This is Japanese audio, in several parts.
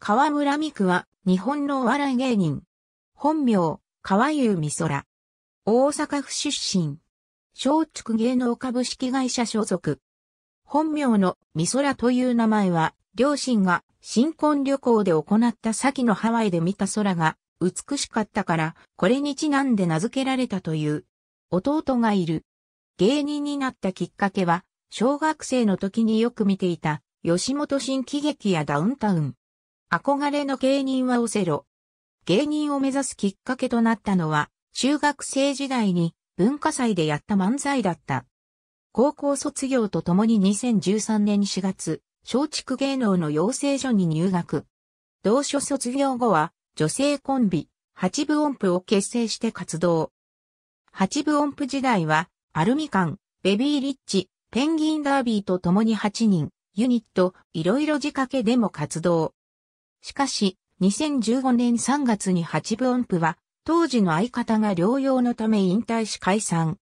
河村美久は、日本のお笑い芸人。本名、河優美空。大阪府出身。松竹芸能株式会社所属。本名の美空という名前は、両親が新婚旅行で行った先のハワイで見た空が美しかったから、これにちなんで名付けられたという。弟がいる。芸人になったきっかけは、小学生の時によく見ていた、吉本新喜劇やダウンタウン。憧れの芸人はオセロ。芸人を目指すきっかけとなったのは、中学生時代に文化祭でやった漫才だった。高校卒業とともに2013年4月、松竹芸能の養成所に入学。同書卒業後は、女性コンビ、八部音符を結成して活動。八部音符時代は、アルミカン、ベビーリッチ、ペンギンダービーと共に8人、ユニット、いろいろ仕掛けでも活動。しかし、2015年3月に八分音符は、当時の相方が療養のため引退し解散。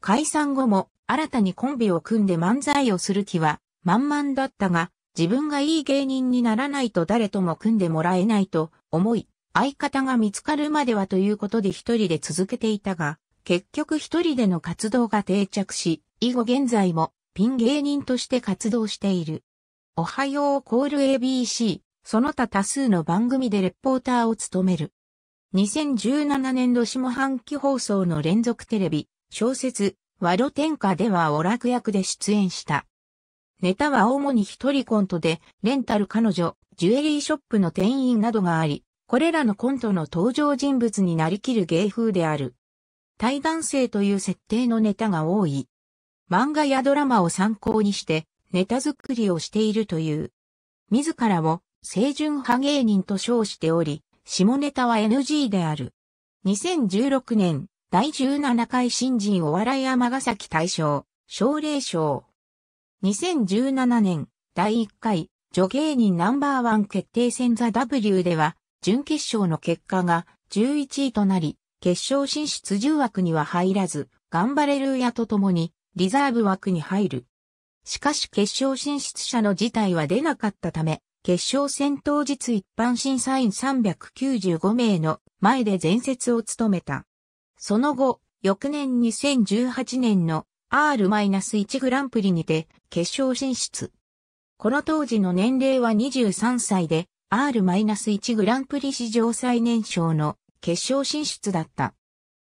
解散後も、新たにコンビを組んで漫才をする気は、満々だったが、自分がいい芸人にならないと誰とも組んでもらえないと思い、相方が見つかるまではということで一人で続けていたが、結局一人での活動が定着し、以後現在もピン芸人として活動している。おはようコール ABC その他多数の番組でレポーターを務める。2017年度下半期放送の連続テレビ、小説、和ロ天下ではオラク役で出演した。ネタは主に一人コントで、レンタル彼女、ジュエリーショップの店員などがあり、これらのコントの登場人物になりきる芸風である。対男性という設定のネタが多い。漫画やドラマを参考にして、ネタ作りをしているという。自らを清純派芸人と称しており、下ネタは NG である。2016年、第17回新人お笑い天ヶ崎大賞、奨励賞。2017年、第1回、女芸人ナンバーワン決定戦ザ W では、準決勝の結果が11位となり、決勝進出10枠には入らず、頑張れるやとともに、リザーブ枠に入る。しかし決勝進出者の事態は出なかったため、決勝戦当日一般審査員395名の前で前説を務めた。その後、翌年2018年の R-1 グランプリにて決勝進出。この当時の年齢は23歳で R-1 グランプリ史上最年少の決勝進出だった。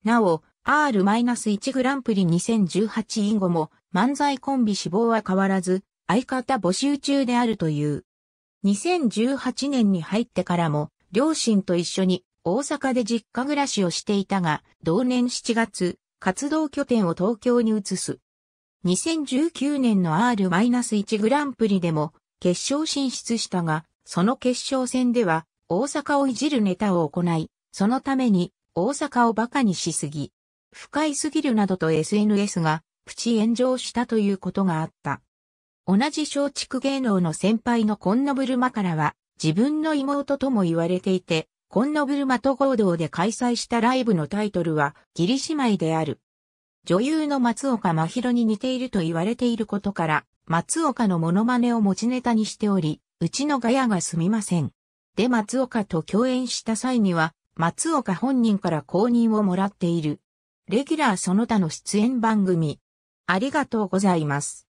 なお、R-1 グランプリ2018以後も漫才コンビ志望は変わらず相方募集中であるという。2018年に入ってからも、両親と一緒に大阪で実家暮らしをしていたが、同年7月、活動拠点を東京に移す。2019年の R-1 グランプリでも決勝進出したが、その決勝戦では大阪をいじるネタを行い、そのために大阪を馬鹿にしすぎ、不快すぎるなどと SNS がプチ炎上したということがあった。同じ松竹芸能の先輩のコンノブルマからは、自分の妹とも言われていて、コンノブルマと合同で開催したライブのタイトルは、義理姉妹である。女優の松岡真宙に似ていると言われていることから、松岡のモノマネを持ちネタにしており、うちのガヤがすみません。で松岡と共演した際には、松岡本人から公認をもらっている。レギュラーその他の出演番組。ありがとうございます。